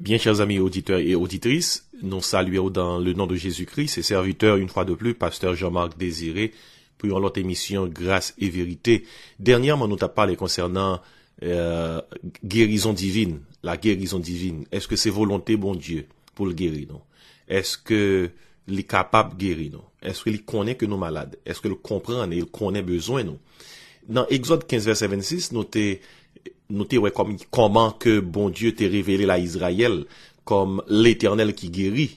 Bien chers amis auditeurs et auditrices, nous saluons dans le nom de Jésus-Christ et serviteurs une fois de plus, pasteur Jean-Marc Désiré, pour l'autre émission Grâce et Vérité. Dernièrement, nous avons parlé concernant euh, guérison divine, la guérison divine. Est-ce que c'est volonté, bon Dieu, pour le guérir, Est-ce que il est capable de guérir, Est-ce qu'il connaît que nos malades? Est-ce qu'il comprend et il connaît besoin, non? Dans Exode 15, verset 26, notez. Notez comment que bon Dieu te révélé la Israël comme l'Éternel qui guérit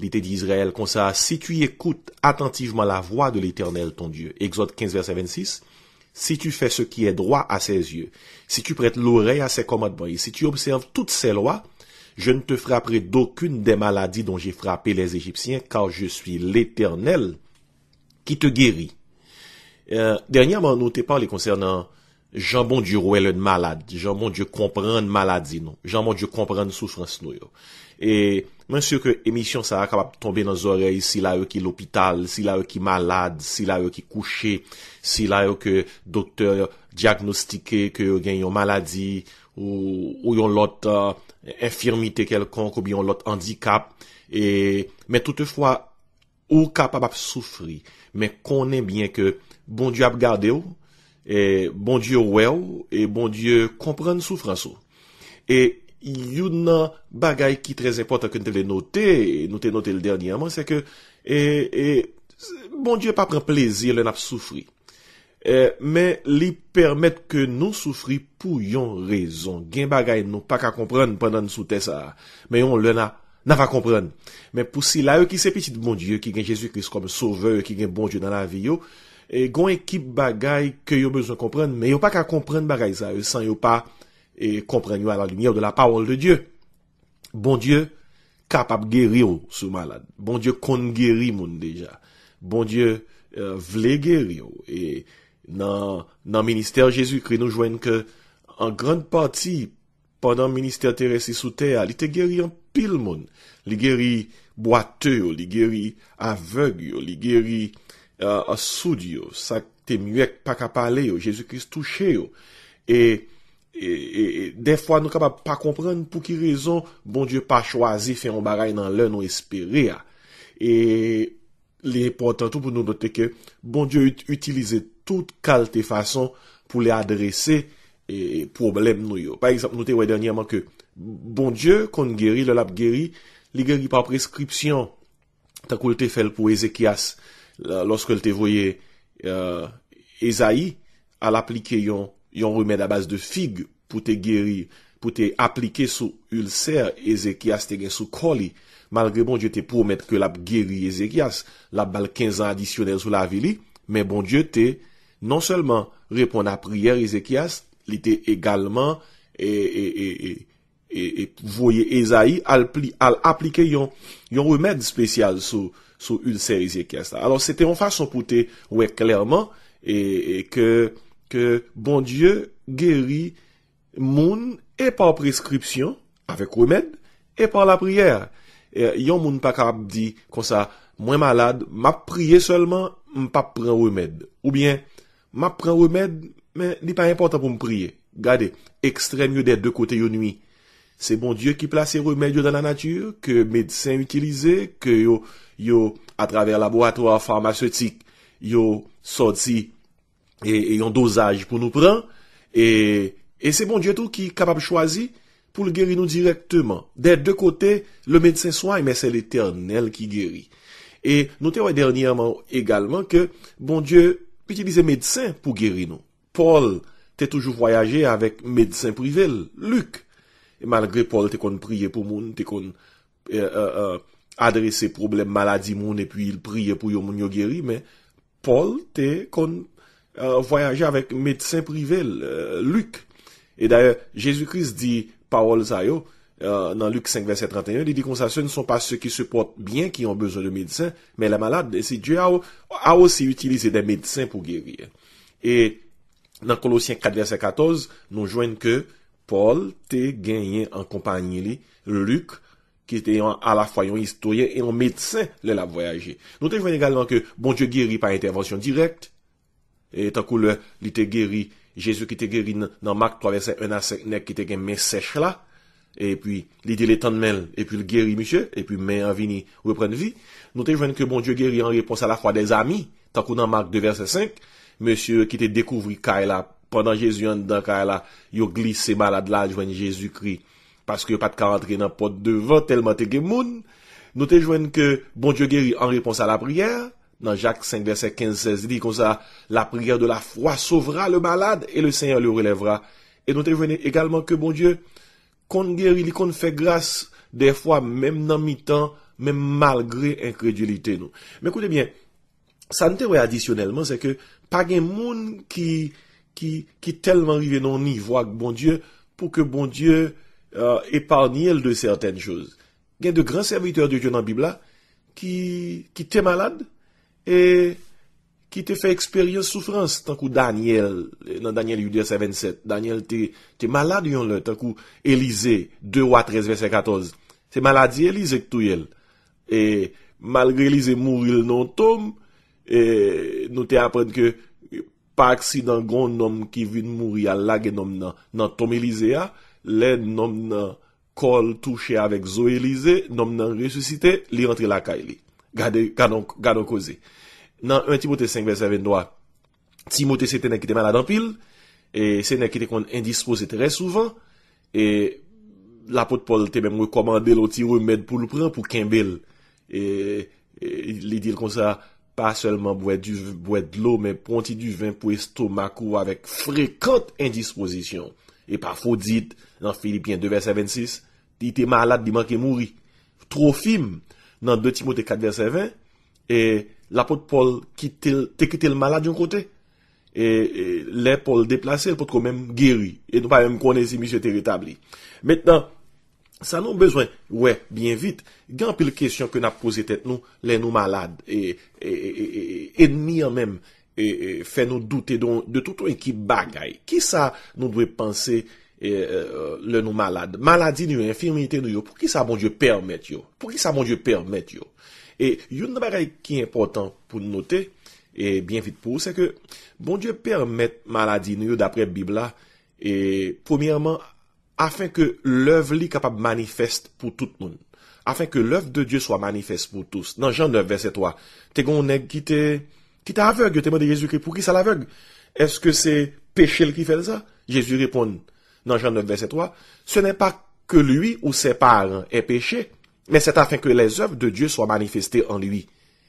L'été d'israël di si tu écoutes attentivement la voix de l'éternel, ton Dieu. Exode 15 verset 26. Si tu fais ce qui est droit à ses yeux, si tu prêtes l'oreille à ses commandements, et si tu observes toutes ses lois, je ne te frapperai d'aucune des maladies dont j'ai frappé les Égyptiens, car je suis l'Éternel qui te guérit. Euh, dernièrement, notez par les concernant jambon di rou elen malade, jambon di komprende malade yon, jambon di komprende soufranse nou yon. E men syo ke emisyon sa akabap tombe nan zorey, si la yon ki lopital, si la yon ki malade, si la yon ki kouche, si la yon ke doktor diagnostike ke yon gen yon malade, ou yon lot infirmite kelkon, kou bi yon lot handikap, men toutefwa ou kapabap soufri, men konen bien ke bon di ap gade yon, E bon Diyo wew, bon Diyo kompren soufran sou. E yon bagay ki trez importan ke nou te note, nou te note l derniaman, se ke e, e, Bon Diyo pa pren plezir lè nap soufri. Men li permèt ke nou soufri pou yon rezon. Gen bagay nou pa ka kompren pwè nan sou tes a. Men yon lè nap, nan pa kompren. Men pou si la yon ki sepetit bon Diyo, ki gen Jezoukris kompe souve, ki gen bon Diyo nan avyo, E gwen ekip bagay ke yo bezon kompren, men yo pa ka kompren bagay za, e san yo pa e kompren yo a la lumiye ou de la pawol de Diyo. Bon Diyo kapap geryo sou malad. Bon Diyo kon gery moun deja. Bon Diyo e, vle geryo. E nan Ministère Jésus-Christ nou jwen ke an gran parti, padan Ministère Terrestre et Souterra, li te geryon pil moun. Li gery boiteyo, li gery aveugyo, li gery... a sou di yo, sa te mwek pa ka pale yo, Jezu Krist touche yo, e, e, e, e de fwa nou kapap pa kompren pou ki rezon bon Diyo pa chwazi fe yon baray nan lè nou espere ya. E le portantou pou nou note ke, bon Diyo utilize tout kal te fason pou le adrese e problem nou yo. Par exemple, nou te wè denyaman ke, bon Diyo kon gery, lè lap gery, li gery pa preskripsyon ta kou lè te fel pou Ezekias, Lorske l euh, te voye Ezaï, al aplike yon remèd a bas de fig pou te geri, pou te aplike sou ul ser Ezekias te gen sou koli. Malgré bon, je te pou omet ke lap geri Ezekias, lap bal 15 an adisyonel sou la avili, men bon, je te non selman repon ap ryer Ezekias, li te egalman e... E, e voye Ezaï al aplike yon remèd spesyal sou ulserize kesta. Alors, sete yon fason poute, wè, klerman, e ke bon dieu geri moun e pa preskripsyon, avek remèd, e pa la priyer. E yon moun pa kap di konsa, mwen malade, map priye selman, mpa pren remèd. Ou bien, map pren remèd, men li pa importan pou mpriye. Gade, ekstrem yode de kote yo nwi. c'est bon Dieu qui place les remèdes dans la nature, que médecins utilisent, que yo, yo, à travers laboratoire pharmaceutique, yo sorti et, et un dosage pour nous prendre. Et, et c'est bon Dieu tout qui est capable de choisir pour guérir nous directement. Des deux côtés, le médecin soigne, mais c'est l'éternel qui guérit. Et notez dernièrement également que bon Dieu utilisait médecin pour guérir nous. Paul t'es toujours voyagé avec médecin privé, Luc Malgre Paul te kon priye pou moun, te kon euh, euh, euh, adrese problem maladi moun, e puis il priye pou yon moun yo geri, men Paul te kon voyaje avèk medsen privel, Luke. E daye, Jezoukris di Paol Zayo, nan Luke 5, verset 31, di di kon sa se nson pa se ki sepote bien, ki yon bezon de medsen, men la malade, se Diyo a osi utilize de medsen pou gerir. E nan Kolosien 4, verset 14, nou jwen ke, Paul te genyen an kompany li, luk ki te yon a la fwa yon historien e yon medsen le la voyaje. Nou te jwen egal nan ke, bon dieu geri pa intervensyon direk, et an kou le li te geri, jesu ki te geri nan Mark 3 verset 1 a 5 nek ki te gen men sech la, e pi li di le tanmel, e pi le geri misye, e pi men avini repren vi, nou te jwen ke bon dieu geri an repons a la fwa de zami, tan kou nan Mark 2 verset 5, mesye ki te dekouvri kaya la Pendan Jezu yon dan ka la, yo glise se malade la, jwen Jezu kri. Paske yo pat ka rentre nan pot devan, telman te gen moun. Nou te jwen ke, bon Diyo geri, an reponsa la priyer. Nan Jacques 5, verset 15, 16, di kon sa, la priyer de la fwa sovra le malade, e le seyn yon le relèvra. E nou te jwen e egalman ke, bon Diyo, kon geri li kon fe grase, de fwa, menm nan mi tan, menm malgre en kredilite nou. Me koute bien, sa nou te wè adisyonelman, se ke, pa gen moun ki... ki telman rive non ni voak bon Diyo pou ke bon Diyo euh, eparnye el de serten chouz. Gen de gran serviteur de Diyo nan Bibla ki te malade e ki te fe eksperyens soufrans tan kou Daniel, nan Daniel yu 277. Daniel te malade yon lè tan kou Elize 2 wa 13 verset 14. Te maladezi Elize ek tou yel. E malgre Elize mouri l non tom e nou te apren ke pak si dan goun nom ki vin mouri a lage nom nan tomilize a, le nom nan kol touche avek zoelize, nom nan resusite, li rentre laka e li. Gade gado koze. Nan un ti bote 5 vers avendoa, ti bote se te nekite man la dampil, e se nekite kon indispoze tere souvan, e la potpol te bem rekomande lo ti remed pou lupran pou kembel. E, e li dil kon sa, pa selman bouè d'lou, men pon ti du vin pou estomak ou avek frekant indisposisyon. E pa foudzit nan Filipien 2 verset 26, ti te malad di manke mouri. Tro film nan 2 Timote 4 verset 20, e la pot pol ki te kete l malad yon kote. E, e le pol deplase, el pot kon men gery. E nou pa yon konen si misyo te retabli. Metnan, Sa nou bezwen, wè, bien vite, genpil kèsyon ke nou ap pose tèt nou, le nou malade, et e, e, e, mi an mèm, fè nou doutè don, de touton ekip bagay. Ki sa nou dwe panse le nou malade? Maladi nou, infirmitè nou yo, pou ki sa bon dieu permèt yo? Pou ki sa bon dieu permèt yo? Et yon nan bagay ki important pou nou note, et bien vite pou, se ke bon dieu permèt maladi nou yo, dapre bibla, et poumièman, Afen ke l'oev li kapab manifest pou tout moun. Afen ke l'oev de Diyo so manifest pou tous. Nan jan 9 verset 3. Te gounen ki te aveug. Yo te moun de Yezou ke pou ki sa la aveug. Eske se peche l ki fel sa? Yezou repon nan jan 9 verset 3. Se nen pa ke lui ou se paran e peche. Men set afen ke les oev de Diyo so manifest en lui.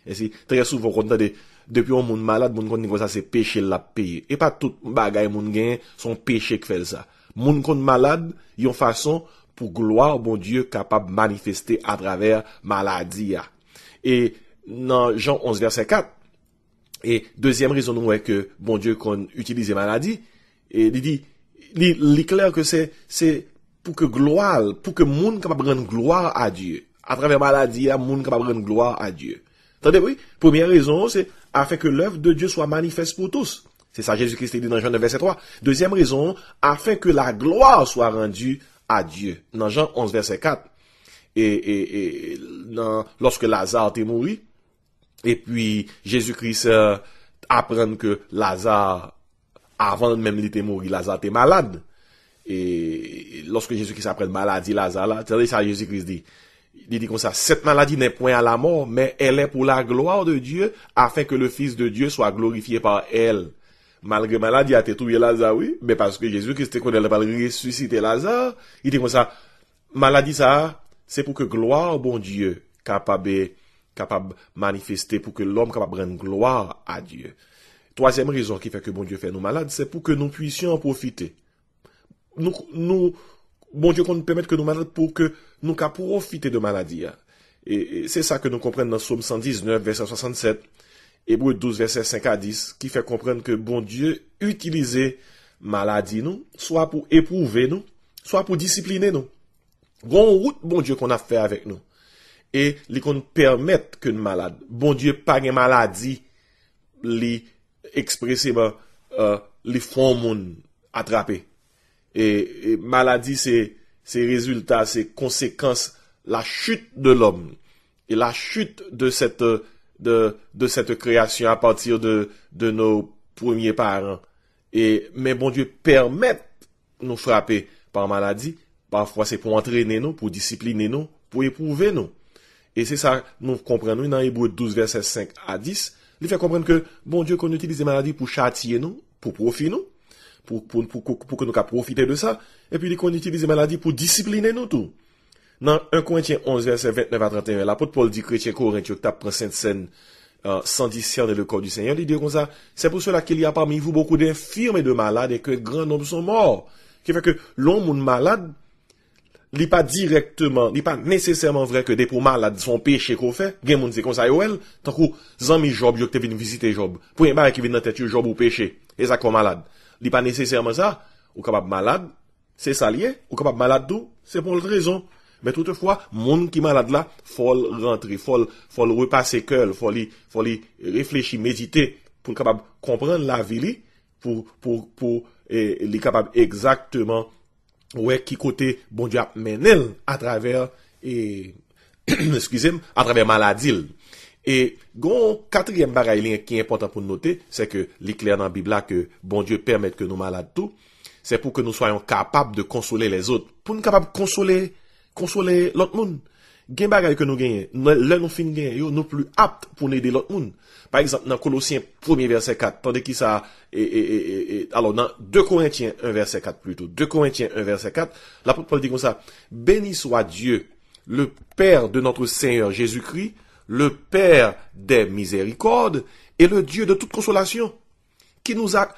E si tre sou von konta de depi yon moun malad moun konta ni kon sa se peche l la peye. E pa tout bagay moun gen son peche kvel sa. Mon kon malade, yon façon pour gloire bon Dieu, capable manifester à travers travers maladie. » Et dans Jean 11 verset 4, et deuxième raison nou que que bon Dieu qu'on utilise maladie et dit, il li, que que c'est pour que gloire, pour que pou ke moun gloire à Dieu. À travers maladie, monde capable kapab gloire à Dieu. Tande, oui, première raison, c'est afin que l'œuvre de Dieu soit manifeste pour tous. C'est ça Jésus-Christ dit dans Jean 9, verset 3. Deuxième raison, afin que la gloire soit rendue à Dieu. Dans Jean 11, verset 4. Et, et, lorsque Lazare est mort, et puis Jésus-Christ euh, apprend que Lazare, avant même d'être mort, Lazare était malade. Et lorsque Jésus-Christ apprend maladie, Lazare, c'est ça Jésus-Christ dit. Il dit comme ça, cette maladie n'est point à la mort, mais elle est pour la gloire de Dieu, afin que le Fils de Dieu soit glorifié par elle malgré maladie, a tétouillé Lazare, oui, mais parce que Jésus-Christ était connu, pas ressuscité Lazare, il dit comme ça, maladie ça, c'est pour que gloire au bon Dieu, capable, capable manifester, pour que l'homme capable rendre gloire à Dieu. Troisième raison qui fait que bon Dieu fait nous malades, c'est pour que nous puissions en profiter. Nous, bon Dieu qu'on nous permette que nous malades pour que nous capables profiter de maladie. Et, c'est ça que nous comprenons dans Psaume 119, verset 67. Ebreu 12 verset 5-10 Ki fè komprenn ke bon die Utilize maladi nou Soa pou epouve nou Soa pou disipline nou Gon route bon die kon a fè avèk nou E li kon permèt ke maladi Bon die pagn maladi Li ekspresiba euh, Li fon moun Atrapè E maladi se Se rezultat, se konsekans La chute de l'om E la chute de sete euh, De sete kreasyon a patir de nou premye paran Men bon die permette nou frape par maladi Parfois se pou antrene nou, pou disipline nou, pou epouve nou E se sa nou kompren nou nan Ebu 12 verset 5 a 10 Li fè kompren ke bon die kon utilize maladi pou chatiye nou, pou profi nou Pou kon nou ka profite de sa E pi li kon utilize maladi pou disipline nou tou Nan, un ko entyen 11 verset 29-31, la pot pol di kretien ko rent yo tap prasent sen, sandisyan de le kod di sen, yon li de kon sa, se pou sou la ke li apamivou bokou den firme de malade e ke gran nom son mor. Ke fa ke, lon moun malade, li pa direktman, li pa neseserman vre ke de pou malade son peche ko fe, gen moun se kon sa yo el, tankou, zan mi job yo ke te vin visite job. Pou yon bar e ke vin nan teche job ou peche, e sa kon malade. Li pa neseserman sa, ou kapap malade, se salye, ou kapap malade dou, se pou l trezon. Men toutefwa, moun ki malade la, fol rentri, fol repase kel, fol li reflechi, medite, pou l'kapab kompren la vili, pou l'i kapab egzaktman wè ki kote bon diap menel a traver maladil. E gon, katryem baray liyen ki important pou nou note, se ke li kler nan bibla ke bon diop permette ke nou malade tou, se pou ke nou soyon kapab de konsole les ot. Pou nou kapab konsole consoler l'autre monde. Gen bagay que nous gagnons, nous fin Nous plus aptes pour aider l'autre monde. Par exemple, dans Colossiens 1 verset 4, tandis que ça, a... alors, dans 2 Corinthiens 1 verset 4 plutôt, 2 Corinthiens 1 verset 4, la Paul dit comme ça, béni soit Dieu, le Père de notre Seigneur Jésus-Christ, le Père des miséricordes et le Dieu de toute consolation, qui nous a,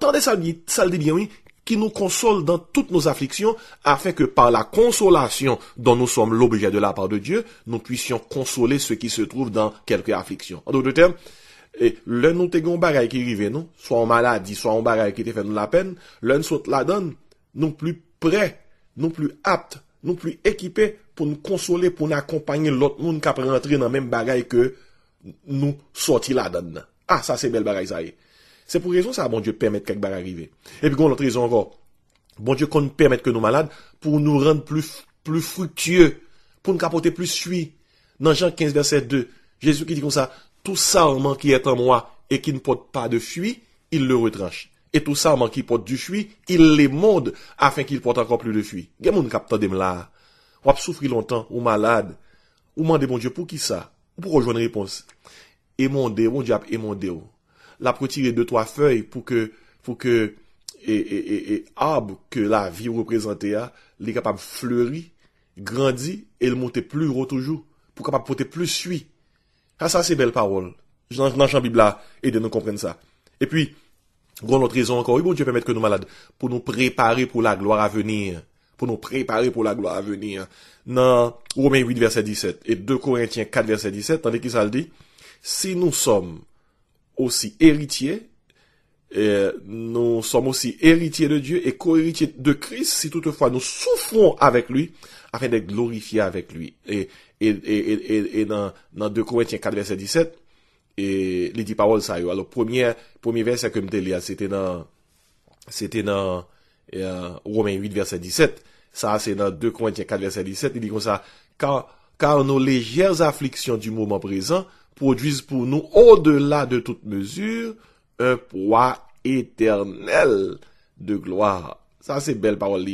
tendez ça, ça le dit bien, oui, qui nous console dans toutes nos afflictions, afin que par la consolation dont nous sommes l'objet de la part de Dieu, nous puissions consoler ceux qui se trouvent dans quelques afflictions. En d'autres termes, l'un nous tégon qui arrive, nous, Soit en maladie, soit en bagage qui fait nous la peine, l'un saute la donne, non plus prêt, non plus aptes, nous plus équipés, pour nous consoler, pour nous accompagner l'autre monde qui a rentré dans la même bagaille que nous sortir la donne. Ah, ça c'est belle bagaille, ça y est. Se pou rezon sa, bon Diyo permette kek baga rive. Epi kon, lotre yon ro. Bon Diyo kon permette ke nou malade pou nou rende plus fructyeux. Pou nou kapote plus fuy. Nan Jean 15 verset 2, Jésus ki di kon sa, tout sa ou man ki etan mwa e ki nou pot pa de fuy, il le retranche. Et tout sa ou man ki pot du fuy, il le monde afin ki il pot akor pli de fuy. Gen moun kapta dem la. Wap soufri lontan ou malade. Ou mande bon Diyo pou ki sa? Ou pou kon jwane repons? E monde, bon Diyo ap emonde ou. la protéger deux, trois feuilles pour que, pour que, et, que la vie représente, a, hein, est capable de fleurir, grandir et le monter plus haut toujours, pour capable porter plus suit. Ah, ça, c'est belle parole. Dans, dans la Bible et de nous comprendre ça. Et puis, une notre raison encore, oui, bon Dieu permettre que nous malades, pour nous préparer pour la gloire à venir, pour nous préparer pour la gloire à venir. Dans Romains 8, verset 17, et 2 Corinthiens 4, verset 17, tandis que ça le dit, si nous sommes aussi héritiers, nous sommes aussi héritiers de Dieu et co-héritiers de Christ si toutefois nous souffrons avec lui afin d'être glorifiés avec lui. Et, et, et, et dans, dans, 2 Corinthiens 4 verset 17, et les dix paroles ça y est. Alors, premier, premier verset que je c'était dans, c'était dans euh, Romains 8 verset 17. Ça, c'est dans 2 Corinthiens 4 verset 17. Il dit comme ça, car, car nos légères afflictions du moment présent, produisent pour nous, au-delà de toute mesure, un poids éternel de gloire. Ça, c'est belle parole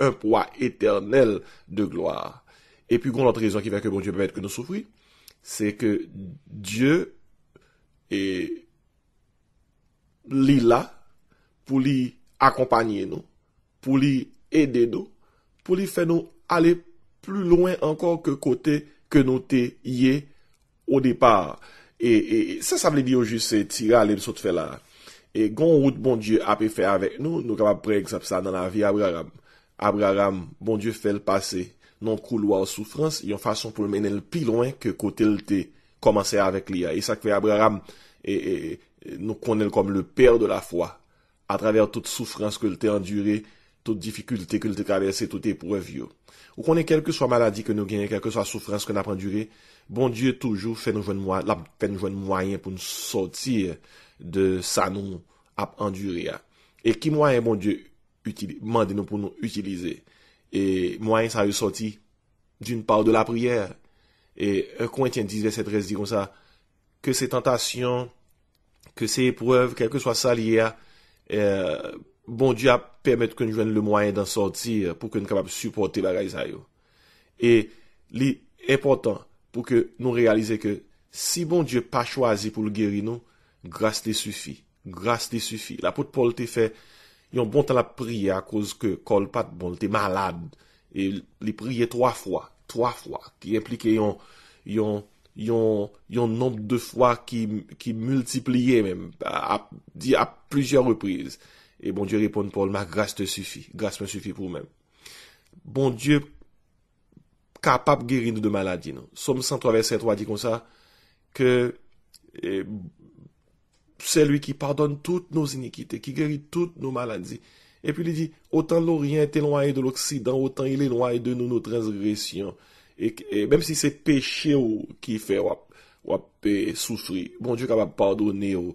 Un poids éternel de gloire. Et puis, l'autre raison qui fait que bon Dieu permet que nous souffrions, c'est que Dieu est là pour lui accompagner nous, pour lui aider nous, pour lui faire nous aller plus loin encore que côté que nous t'ayons Ou depa, e sa sa vle bi yo juse tira le msot fe la. E gon wout bon Diyo api fe avek nou, nou kama pre egzap sa nan la vi Abraham. Abraham, bon Diyo fe l pase, non kou lwa ou soufrans, yon fason pou menel pi loin ke kote lte komanse avek li ya. E sa kwe Abraham, nou konel kom le per de la fwa, atraver tout soufrans ke lte endure, tout difikulte ke lte kavese, tout epou evyo. Ou konel kelke swa maladi ke nou gen, kelke swa soufrans ke nap endure, Bon Diyo toujou fè nou jwen mwayen pou nou sotir de sa nou ap andyuri ya. E ki mwayen bon Diyo mande nou pou nou utilize. E mwayen sa yo soti d'un pa ou de la priyer. E kon etyen dizve se trez di kon sa. Ke se tentasyon, ke se epreuve, kelke so euh, bon a sali ya. Bon Diyo ap pemet kon jwen le mwayen dan sotir pou kon kapap suporti bagay sa yo. E li eportan. pou ke nou realize ke si bon die pa chwazi pou l gerino, gras te sufi, gras te sufi. La pou te pou te fe, yon bon ta la priye a kouz ke kol pat, bon te malade, e li priye 3 fwa, 3 fwa, ki implike yon, yon, yon, yon nom de fwa ki, ki multipliye mem, di a plijer reprize. E bon die reponde pou l ma, gras te sufi, gras me sufi pou mem. Bon die, kapap geri nou de maladi nou. Somme 137 wadi kon sa ke eh, selwi ki pardon tout nou zinikite, ki geri tout nou maladi. Epi li di, otan lorien te lwae de l'Oksidan, otan il lwae de nou nou transgresyon. Mem si se peche ou ki fe wap pe soufri, bon di wap pardonne ou.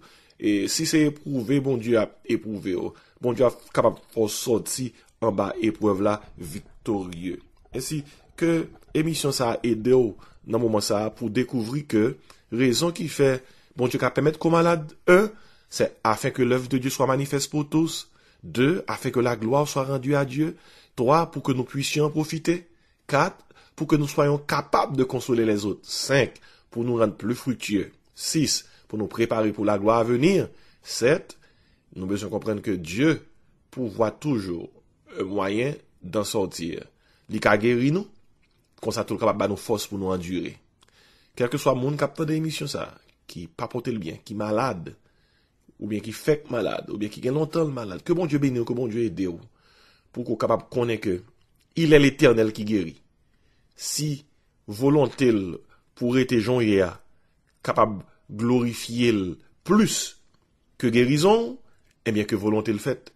Si se epouve, bon di wap epouve ou. Bon di wap kapap osoti an ba epouve la vittorie. E si que l'émission ça a aidé au moment ça pour découvrir que, raison qui fait, bon Dieu qu'a permettre qu'on malade, 1, c'est afin que l'œuvre de Dieu soit manifeste pour tous, 2, afin que la gloire soit rendue à Dieu, 3, pour que nous puissions en profiter, 4, pour que nous soyons capables de consoler les autres, 5, pour nous rendre plus fructueux, 6, pour nous préparer pour la gloire à venir, 7, nous devons comprendre que Dieu pourvoit toujours. un moyen d'en sortir. a nous. kon sa tol kapap ba nou fos pou nou endure. Kelke so a moun kapta de emisyon sa, ki papote l byen, ki malade, ou byen ki fek malade, ou byen ki gen lontan l malade, ke bon Diyo benye ou ke bon Diyo ede ou, pou ko kapap konen ke, il el eternel ki geri. Si volantel pou rete jon ye a, kapap glorifye l plus ke gerizon, ebyen eh ke volantel fet.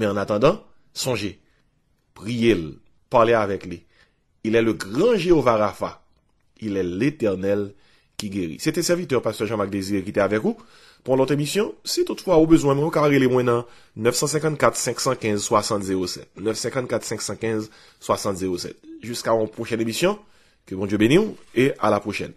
Men en atandan, sonje, priye l, pale a avek li, Il est le grand Jéhovah Rapha. Il est l'éternel qui guérit. C'était serviteur, pasteur Jean-Marc Désiré, qui était avec vous pour notre émission. Si toutefois, au besoin, mon carré les moins 954 515 607 954 515 607 Jusqu'à une prochaine émission. Que bon Dieu bénisse et à la prochaine.